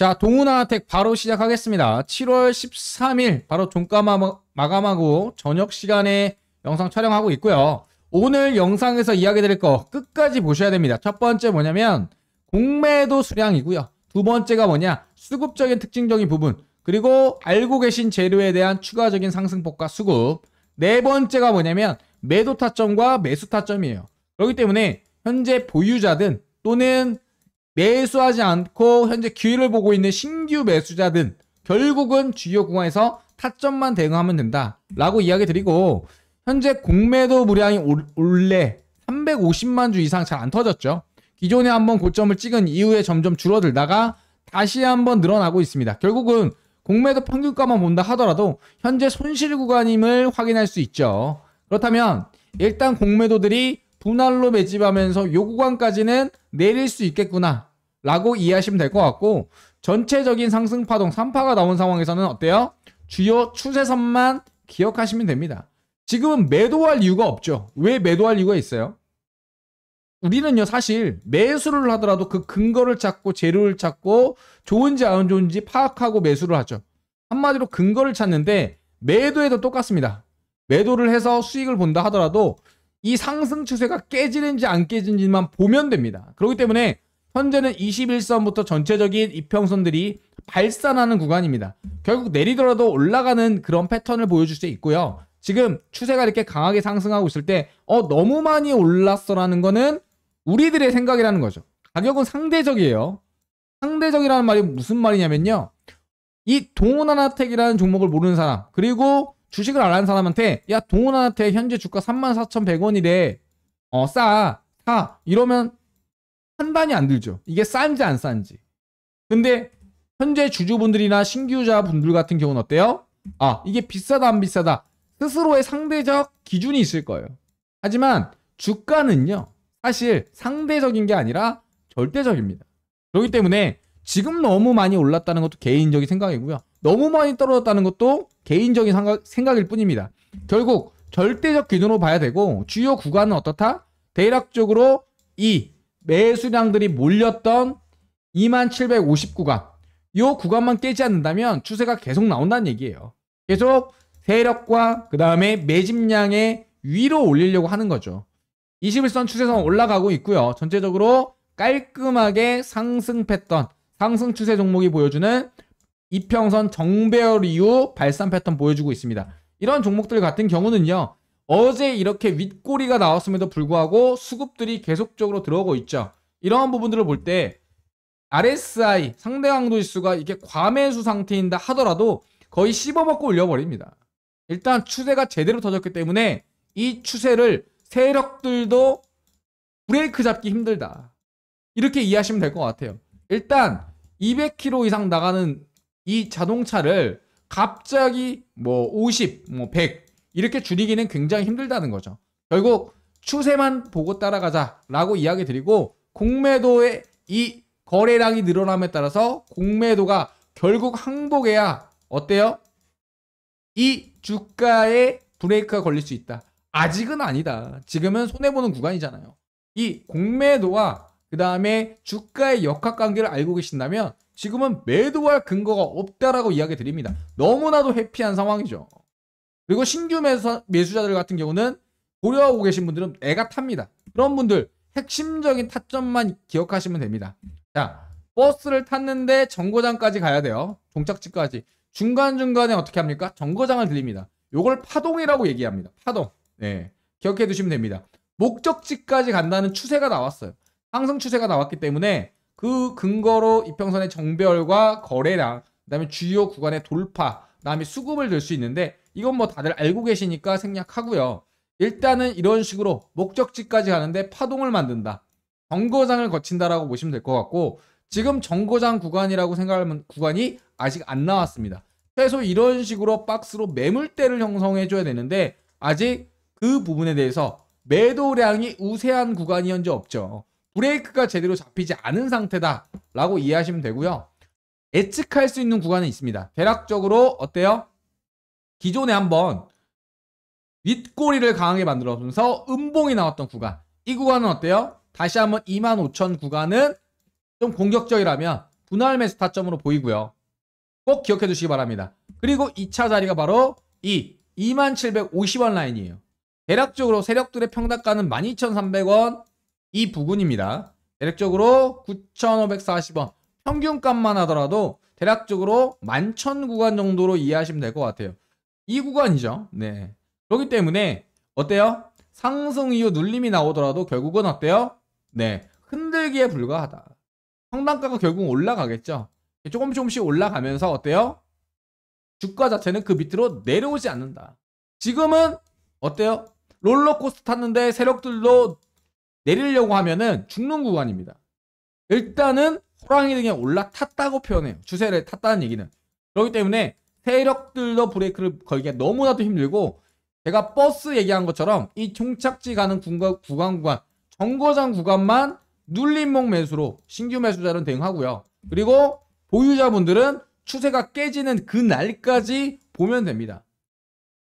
자, 동우나한테 바로 시작하겠습니다. 7월 13일 바로 종가 마감하고 저녁 시간에 영상 촬영하고 있고요. 오늘 영상에서 이야기 드릴 거 끝까지 보셔야 됩니다. 첫 번째 뭐냐면 공매도 수량이고요. 두 번째가 뭐냐? 수급적인 특징적인 부분. 그리고 알고 계신 재료에 대한 추가적인 상승폭과 수급. 네 번째가 뭐냐면 매도 타점과 매수 타점이에요. 그렇기 때문에 현재 보유자든 또는 매수하지 않고 현재 기회를 보고 있는 신규 매수자든 결국은 주요 공항에서 타점만 대응하면 된다 라고 이야기 드리고 현재 공매도 물량이 올래 350만 주 이상 잘 안 터졌죠 기존에 한번 고점을 찍은 이후에 점점 줄어들다가 다시 한번 늘어나고 있습니다 결국은 공매도 평균가만 본다 하더라도 현재 손실 구간임을 확인할 수 있죠 그렇다면 일단 공매도들이 분할로 매집하면서 요 구간까지는 내릴 수 있겠구나 라고 이해하시면 될 것 같고 전체적인 상승 파동 3파가 나온 상황에서는 어때요? 주요 추세선만 기억하시면 됩니다. 지금은 매도할 이유가 없죠. 왜 매도할 이유가 있어요? 우리는요 사실 매수를 하더라도 그 근거를 찾고 재료를 찾고 좋은지 안 좋은지 파악하고 매수를 하죠. 한마디로 근거를 찾는데 매도에도 똑같습니다. 매도를 해서 수익을 본다 하더라도 이 상승 추세가 깨지는지 안 깨지는지만 보면 됩니다. 그렇기 때문에 현재는 21선부터 전체적인 이평선들이 발산하는 구간입니다. 결국 내리더라도 올라가는 그런 패턴을 보여줄 수 있고요. 지금 추세가 이렇게 강하게 상승하고 있을 때, 어, 너무 많이 올랐어라는 거는 우리들의 생각이라는 거죠. 가격은 상대적이에요. 상대적이라는 말이 무슨 말이냐면요. 이 동원하나텍이라는 종목을 모르는 사람, 그리고 주식을 안 하는 사람한테, 야, 동원하나텍 현재 주가 34,100원이래. 어, 싸. 사. 이러면 판단이 안 들죠. 이게 싼지 안 싼지. 근데 현재 주주분들이나 신규자분들 같은 경우는 어때요? 아, 이게 비싸다 안 비싸다. 스스로의 상대적 기준이 있을 거예요. 하지만 주가는요. 사실 상대적인 게 아니라 절대적입니다. 그렇기 때문에 지금 너무 많이 올랐다는 것도 개인적인 생각이고요. 너무 많이 떨어졌다는 것도 개인적인 생각, 일 뿐입니다. 결국 절대적 기준으로 봐야 되고 주요 구간은 어떻다? 대략적으로 이 매수량들이 몰렸던 2750구간 이 구간만 깨지 않는다면 추세가 계속 나온다는 얘기예요. 계속 세력과 그 다음에 매집량의 위로 올리려고 하는 거죠. 21선 추세선 올라가고 있고요. 전체적으로 깔끔하게 상승 패턴, 상승 추세 종목이 보여주는 이평선 정배열 이후 발산 패턴 보여주고 있습니다. 이런 종목들 같은 경우는요. 어제 이렇게 윗꼬리가 나왔음에도 불구하고 수급들이 계속적으로 들어오고 있죠. 이러한 부분들을 볼 때 RSI 상대 강도 지수가 이렇게 과매수 상태인다 하더라도 거의 씹어먹고 올려버립니다. 일단 추세가 제대로 터졌기 때문에 이 추세를 세력들도 브레이크 잡기 힘들다. 이렇게 이해하시면 될 것 같아요. 일단 200km 이상 나가는 이 자동차를 갑자기 뭐 50, 뭐 100, 이렇게 줄이기는 굉장히 힘들다는 거죠. 결국 추세만 보고 따라가자라고 이야기 드리고 공매도의 이 거래량이 늘어남에 따라서 공매도가 결국 항복해야 어때요? 이 주가에 브레이크가 걸릴 수 있다. 아직은 아니다. 지금은 손해보는 구간이잖아요. 이 공매도와 그 다음에 주가의 역학관계를 알고 계신다면 지금은 매도할 근거가 없다라고 이야기 드립니다. 너무나도 해피한 상황이죠. 그리고 신규 매수, 매수자들 같은 경우는 고려하고 계신 분들은 애가 탑니다. 그런 분들 핵심적인 타점만 기억하시면 됩니다. 자, 버스를 탔는데 정거장까지 가야 돼요. 종착지까지. 중간중간에 어떻게 합니까? 정거장을 들립니다. 요걸 파동이라고 얘기합니다. 파동. 네. 기억해 두시면 됩니다. 목적지까지 간다는 추세가 나왔어요. 상승 추세가 나왔기 때문에 그 근거로 이평선의 정별과 거래량, 그다음에 주요 구간의 돌파, 그다음에 수급을 들 수 있는데 이건 뭐 다들 알고 계시니까 생략하고요. 일단은 이런 식으로 목적지까지 가는데 파동을 만든다. 정거장을 거친다라고 보시면 될 것 같고 지금 정거장 구간이라고 생각하면 구간이 아직 안 나왔습니다. 최소 이런 식으로 박스로 매물대를 형성해줘야 되는데 아직 그 부분에 대해서 매도량이 우세한 구간이 현재 없죠. 브레이크가 제대로 잡히지 않은 상태다 라고 이해하시면 되고요. 예측할 수 있는 구간은 있습니다. 대략적으로 어때요? 기존에 한번 윗꼬리를 강하게 만들어서 음봉이 나왔던 구간 이 구간은 어때요? 다시 한번 25,000 구간은 좀 공격적이라면 분할 매수 타점으로 보이고요 꼭 기억해 주시기 바랍니다 그리고 2차 자리가 바로 이 2750원 라인이에요 대략적으로 세력들의 평단가는 12,300원 이 부근입니다 대략적으로 9,540원 평균값만 하더라도 대략적으로 11,000 구간 정도로 이해하시면 될 것 같아요 이 구간이죠. 네. 그렇기 때문에 어때요? 상승 이후 눌림이 나오더라도 결국은 어때요? 네. 흔들기에 불과하다. 성단가가 결국 올라가겠죠. 조금 조금씩 올라가면서 어때요? 주가 자체는 그 밑으로 내려오지 않는다. 지금은 어때요? 롤러코스터 탔는데 세력들도 내리려고 하면은 죽는 구간입니다. 일단은 호랑이 등에 올라탔다고 표현해요. 추세를 탔다는 얘기는. 그렇기 때문에 세력들도 브레이크를 걸기가 너무나도 힘들고 제가 버스 얘기한 것처럼 이 종착지 가는 구간 구간 정거장 구간만 눌림목 매수로 신규 매수자는 대응하고요. 그리고 보유자분들은 추세가 깨지는 그날까지 보면 됩니다.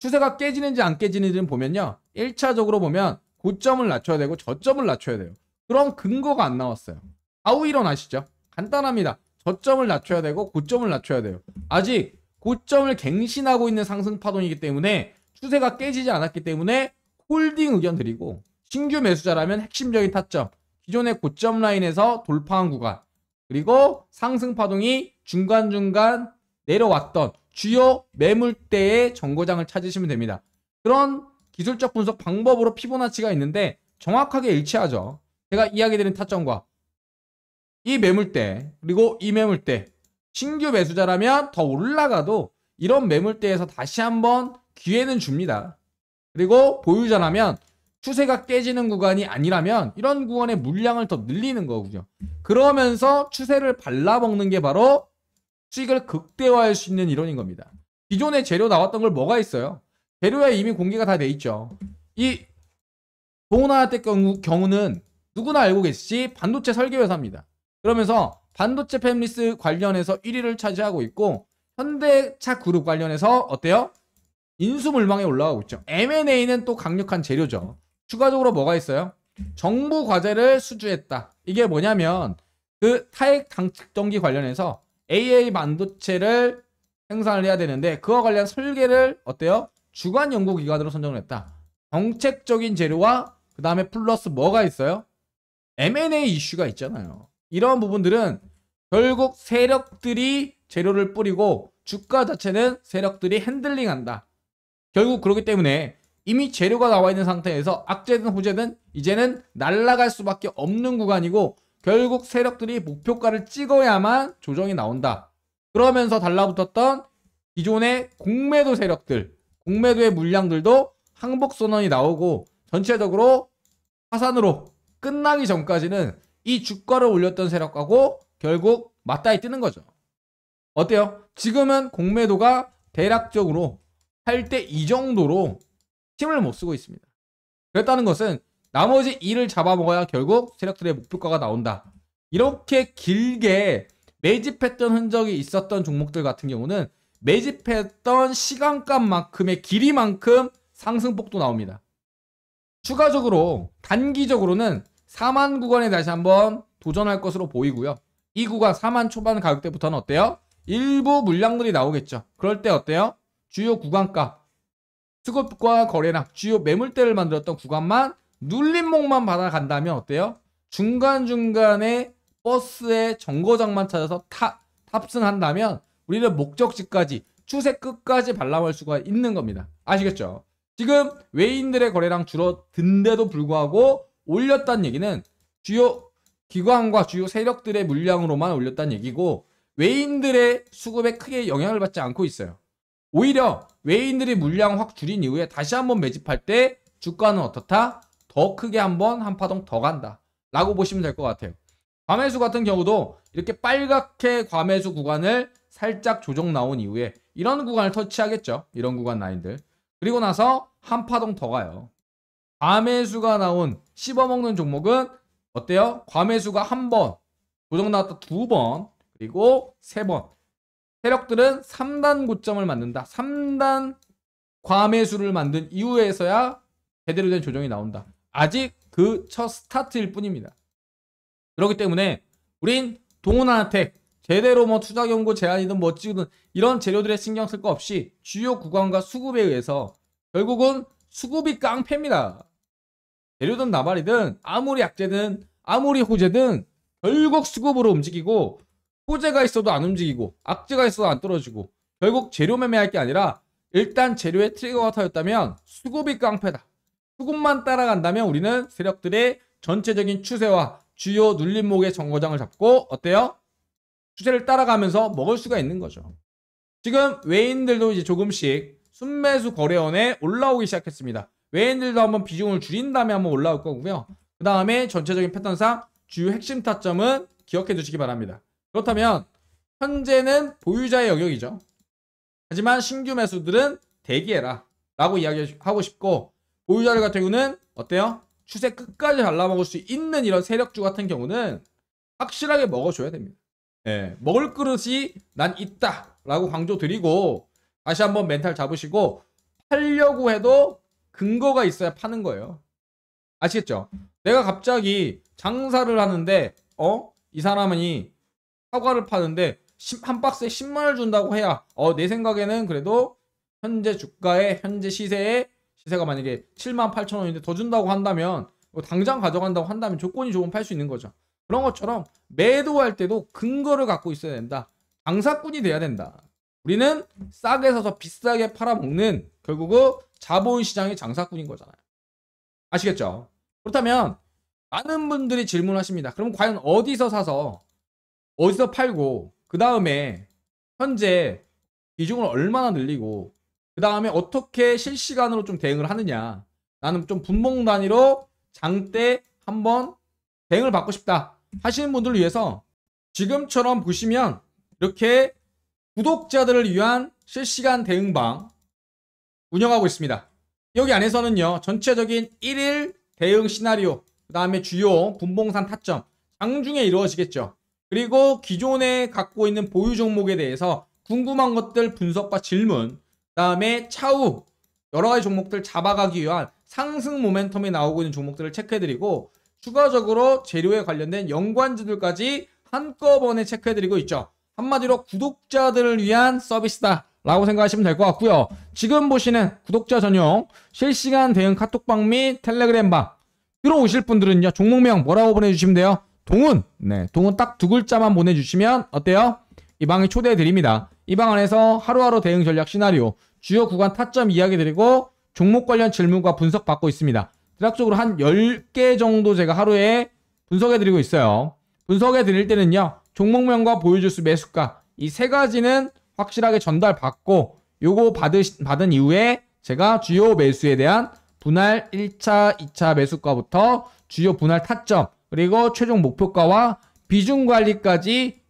추세가 깨지는지 안 깨지는지는 보면요. 1차적으로 보면 고점을 낮춰야 되고 저점을 낮춰야 돼요. 그런 근거가 안 나왔어요. 아우 일어나시죠. 간단합니다. 저점을 낮춰야 되고 고점을 낮춰야 돼요. 아직 고점을 갱신하고 있는 상승 파동이기 때문에 추세가 깨지지 않았기 때문에 홀딩 의견 드리고 신규 매수자라면 핵심적인 타점 기존의 고점 라인에서 돌파한 구간 그리고 상승 파동이 중간중간 내려왔던 주요 매물대의 정거장을 찾으시면 됩니다. 그런 기술적 분석 방법으로 피보나치가 있는데 정확하게 일치하죠. 제가 이야기 드린 타점과 이 매물대 그리고 이 매물대 신규 매수자라면 더 올라가도 이런 매물대에서 다시 한번 기회는 줍니다. 그리고 보유자라면 추세가 깨지는 구간이 아니라면 이런 구간의 물량을 더 늘리는 거고요. 그러면서 추세를 발라먹는 게 바로 수익을 극대화할 수 있는 이론인 겁니다. 기존에 재료 나왔던 걸 뭐가 있어요? 재료에 이미 공개가 다 돼 있죠. 이 도나한테 경우, 경우는 누구나 알고 계시지 반도체 설계회사입니다. 그러면서 반도체 팹리스 관련해서 1위를 차지하고 있고 현대차 그룹 관련해서 어때요? 인수물망에 올라가고 있죠. M&A는 또 강력한 재료죠. 추가적으로 뭐가 있어요? 정부 과제를 수주했다. 이게 뭐냐면 그 타액 당측정기 관련해서 AA 반도체를 생산을 해야 되는데 그와 관련 설계를 어때요? 주관 연구기관으로 선정을 했다. 정책적인 재료와 그 다음에 플러스 뭐가 있어요? M&A 이슈가 있잖아요. 이러한 부분들은 결국 세력들이 재료를 뿌리고 주가 자체는 세력들이 핸들링한다. 결국 그렇기 때문에 이미 재료가 나와 있는 상태에서 악재든 호재든 이제는 날라갈 수밖에 없는 구간이고 결국 세력들이 목표가를 찍어야만 조정이 나온다. 그러면서 달라붙었던 기존의 공매도 세력들, 공매도의 물량들도 항복 선언이 나오고 전체적으로 파산으로 끝나기 전까지는 이 주가를 올렸던 세력하고 결국 맞다이 뜨는 거죠. 어때요? 지금은 공매도가 대략적으로 8대 2 정도로 힘을 못 쓰고 있습니다. 그랬다는 것은 나머지 2를 잡아먹어야 결국 세력들의 목표가가 나온다. 이렇게 길게 매집했던 흔적이 있었던 종목들 같은 경우는 매집했던 시간값만큼의 길이만큼 상승폭도 나옵니다. 추가적으로 단기적으로는 4만 구간에 다시 한번 도전할 것으로 보이고요. 이 구간 4만 초반 가격대부터는 어때요? 일부 물량들이 나오겠죠. 그럴 때 어때요? 주요 구간값, 수급과 거래량, 주요 매물대를 만들었던 구간만 눌림목만 받아간다면 어때요? 중간중간에 버스의 정거장만 찾아서 타, 탑승한다면 우리는 목적지까지 추세 끝까지 발람할 수가 있는 겁니다. 아시겠죠? 지금 외인들의 거래량 줄어든데도 불구하고 올렸다는 얘기는 주요 기관과 주요 세력들의 물량으로만 올렸다는 얘기고 외인들의 수급에 크게 영향을 받지 않고 있어요. 오히려 외인들이 물량 확 줄인 이후에 다시 한번 매집할 때 주가는 어떻다? 더 크게 한번 한 파동 더 간다. 라고 보시면 될 것 같아요. 과매수 같은 경우도 이렇게 빨갛게 과매수 구간을 살짝 조정 나온 이후에 이런 구간을 터치하겠죠. 이런 구간 라인들. 그리고 나서 한 파동 더 가요. 과매수가 나온 씹어먹는 종목은 어때요? 과매수가 한 번, 조정 나왔다 두 번, 그리고 세 번. 세력들은 3단 고점을 만든다. 3단 과매수를 만든 이후에서야 제대로 된 조정이 나온다. 아직 그 첫 스타트일 뿐입니다. 그렇기 때문에 우린 동원한테 제대로 뭐 투자 경고 제한이든 뭐 찍든 이런 재료들에 신경 쓸 거 없이 주요 구간과 수급에 의해서 결국은 수급이 깡패입니다. 재료든 나발이든 아무리 약재든 아무리 호재든 결국 수급으로 움직이고 호재가 있어도 안 움직이고 악재가 있어도 안 떨어지고 결국 재료 매매할 게 아니라 일단 재료의 트리거가 터졌다면 수급이 깡패다. 수급만 따라간다면 우리는 세력들의 전체적인 추세와 주요 눌림목의 정거장을 잡고 어때요? 추세를 따라가면서 먹을 수가 있는 거죠. 지금 외인들도 이제 조금씩 순매수 거래원에 올라오기 시작했습니다. 외인들도 한번 비중을 줄인 다음에 한번 올라올 거고요. 그 다음에 전체적인 패턴상 주요 핵심 타점은 기억해 두시기 바랍니다. 그렇다면 현재는 보유자의 영역이죠. 하지만 신규 매수들은 대기해라 라고 이야기하고 싶고 보유자들 같은 경우는 어때요? 추세 끝까지 잘라먹을 수 있는 이런 세력주 같은 경우는 확실하게 먹어줘야 됩니다. 예, 먹을 그릇이 난 있다 라고 강조드리고 다시 한번 멘탈 잡으시고 팔려고 해도 근거가 있어야 파는 거예요. 아시겠죠? 내가 갑자기 장사를 하는데 어? 이 사람이 은 사과를 파는데 한 박스에 10만을 원 준다고 해야 어, 내 생각에는 그래도 현재 주가의 현재 시세에 시세가 만약에 7만 8천 원인데 더 준다고 한다면 뭐 당장 가져간다고 한다면 조건이 조금 팔 수 있는 거죠. 그런 것처럼 매도할 때도 근거를 갖고 있어야 된다. 장사꾼이 돼야 된다. 우리는 싸게 사서 비싸게 팔아먹는 결국은 자본 시장의 장사꾼인 거잖아요. 아시겠죠? 그렇다면 많은 분들이 질문하십니다. 그럼 과연 어디서 사서 어디서 팔고 그 다음에 현재 비중을 얼마나 늘리고 그 다음에 어떻게 실시간으로 좀 대응을 하느냐 나는 좀 분봉 단위로 장대 한번 대응을 받고 싶다 하시는 분들을 위해서 지금처럼 보시면 이렇게 구독자들을 위한 실시간 대응방 운영하고 있습니다. 여기 안에서는요. 전체적인 1일 대응 시나리오, 그 다음에 주요 분봉산 타점, 장중에 이루어지겠죠. 그리고 기존에 갖고 있는 보유 종목에 대해서 궁금한 것들 분석과 질문, 그 다음에 차후 여러 가지 종목들 잡아가기 위한 상승 모멘텀이 나오고 있는 종목들을 체크해드리고 추가적으로 재료에 관련된 연관지들까지 한꺼번에 체크해드리고 있죠. 한마디로 구독자들을 위한 서비스다. 라고 생각하시면 될 것 같고요. 지금 보시는 구독자 전용 실시간 대응 카톡방 및 텔레그램방 들어오실 분들은요. 종목명 뭐라고 보내주시면 돼요? 동훈! 네, 동훈 딱두 글자만 보내주시면 어때요? 이 방에 초대해드립니다. 이 방 안에서 하루하루 대응 전략 시나리오, 주요 구간 타점 이야기 드리고 종목 관련 질문과 분석 받고 있습니다. 대략적으로 한 10개 정도 제가 하루에 분석해드리고 있어요. 분석해드릴 때는요. 종목명과 보여주수 매수가 이 세 가지는 확실하게 전달받고 요거 받으시, 받은 이후에 제가 주요 매수에 대한 분할 1차, 2차 매수가부터 주요 분할 타점 그리고 최종 목표가와 비중 관리까지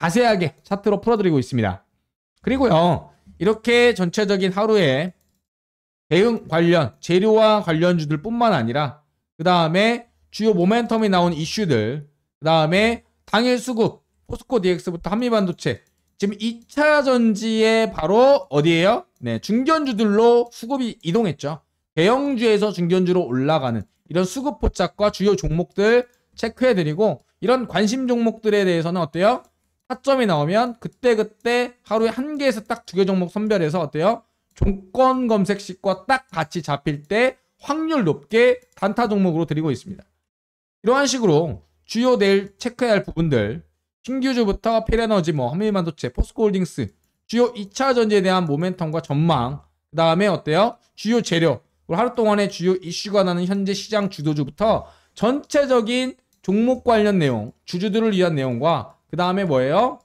자세하게 차트로 풀어드리고 있습니다. 그리고요 이렇게 전체적인 하루에 대응 관련 재료와 관련주들 뿐만 아니라 그 다음에 주요 모멘텀이 나온 이슈들 그 다음에 당일 수급 포스코 DX부터 한미반도체 지금 2차 전지에 바로 어디에요? 네, 중견주들로 수급이 이동했죠. 대형주에서 중견주로 올라가는 이런 수급 포착과 주요 종목들 체크해드리고 이런 관심 종목들에 대해서는 어때요? 타점이 나오면 그때그때 하루에 한 개에서 딱 두 개 종목 선별해서 어때요? 종권 검색식과 딱 같이 잡힐 때 확률 높게 단타 종목으로 드리고 있습니다. 이러한 식으로 주요 내일 체크해야 할 부분들 신규주부터 피레너지, 뭐한밀만도체 포스코홀딩스 주요 2차 전지에 대한 모멘텀과 전망 그 다음에 어때요? 주요 재료 하루 동안의 주요 이슈가 나는 현재 시장 주도주부터 전체적인 종목 관련 내용, 주주들을 위한 내용과 그 다음에 뭐예요?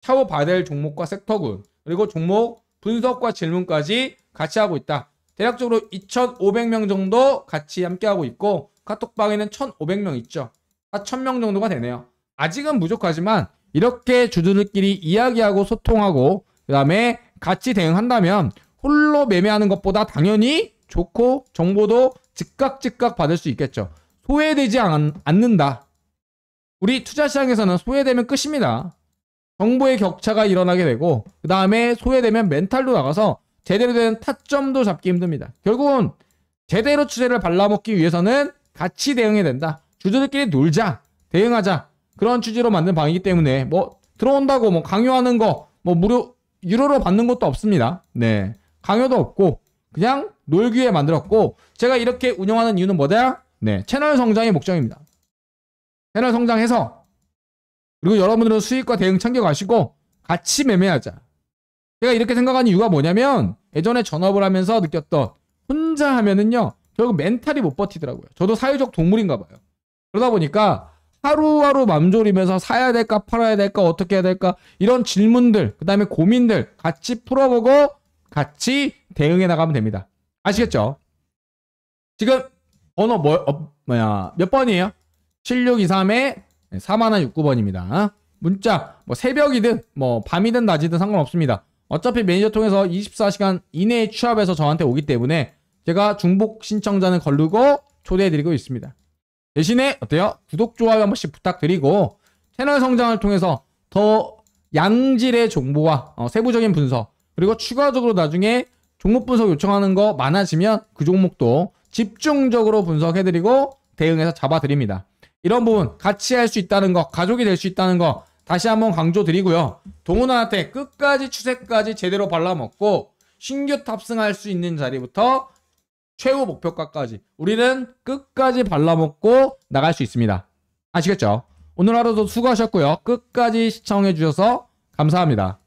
차후 봐야 될 종목과 섹터군 그리고 종목 분석과 질문까지 같이 하고 있다. 대략적으로 2,500명 정도 같이 함께 하고 있고 카톡방에는 1,500명 있죠. 4,000명 정도가 되네요. 아직은 부족하지만 이렇게 주주들끼리 이야기하고 소통하고 그 다음에 같이 대응한다면 홀로 매매하는 것보다 당연히 좋고 정보도 즉각 즉각 받을 수 있겠죠. 소외되지 않, 않는다. 우리 투자 시장에서는 소외되면 끝입니다. 정보의 격차가 일어나게 되고 그 다음에 소외되면 멘탈도 나가서 제대로 된 타점도 잡기 힘듭니다. 결국은 제대로 추세를 발라먹기 위해서는 같이 대응해야 된다. 주주들끼리 놀자, 대응하자. 그런 취지로 만든 방이기 때문에 뭐 들어온다고 뭐 강요하는 거 뭐 무료 유료로 받는 것도 없습니다. 네. 강요도 없고 그냥 놀기에 만들었고 제가 이렇게 운영하는 이유는 뭐다? 네. 채널 성장의 목적입니다. 채널 성장해서 그리고 여러분들은 수익과 대응 챙겨가시고 같이 매매하자. 제가 이렇게 생각하는 이유가 뭐냐면 예전에 전업을 하면서 느꼈던 혼자 하면은요 결국 멘탈이 못 버티더라고요. 저도 사회적 동물인가 봐요. 그러다 보니까 하루하루 맘졸이면서 사야 될까 팔아야 될까 어떻게 해야 될까 이런 질문들 그 다음에 고민들 같이 풀어보고 같이 대응해 나가면 됩니다 아시겠죠? 지금 번호 뭐, 어, 뭐야 몇 번이에요? 7623에 4169번입니다 문자 뭐 새벽이든 뭐 밤이든 낮이든 상관없습니다 어차피 매니저 통해서 24시간 이내에 취합해서 저한테 오기 때문에 제가 중복 신청자는 걸르고 초대해드리고 있습니다 대신에 어때요? 구독, 좋아요 한 번씩 부탁드리고 채널 성장을 통해서 더 양질의 정보와 어, 세부적인 분석 그리고 추가적으로 나중에 종목 분석 요청하는 거 많아지면 그 종목도 집중적으로 분석해드리고 대응해서 잡아드립니다. 이런 부분 같이 할 수 있다는 거 가족이 될 수 있다는 거 다시 한 번 강조드리고요. 동훈아한테 끝까지 추세까지 제대로 발라먹고 신규 탑승할 수 있는 자리부터 최후 목표가까지 우리는 끝까지 발라먹고 나갈 수 있습니다. 아시겠죠? 오늘 하루도 수고하셨고요. 끝까지 시청해주셔서 감사합니다.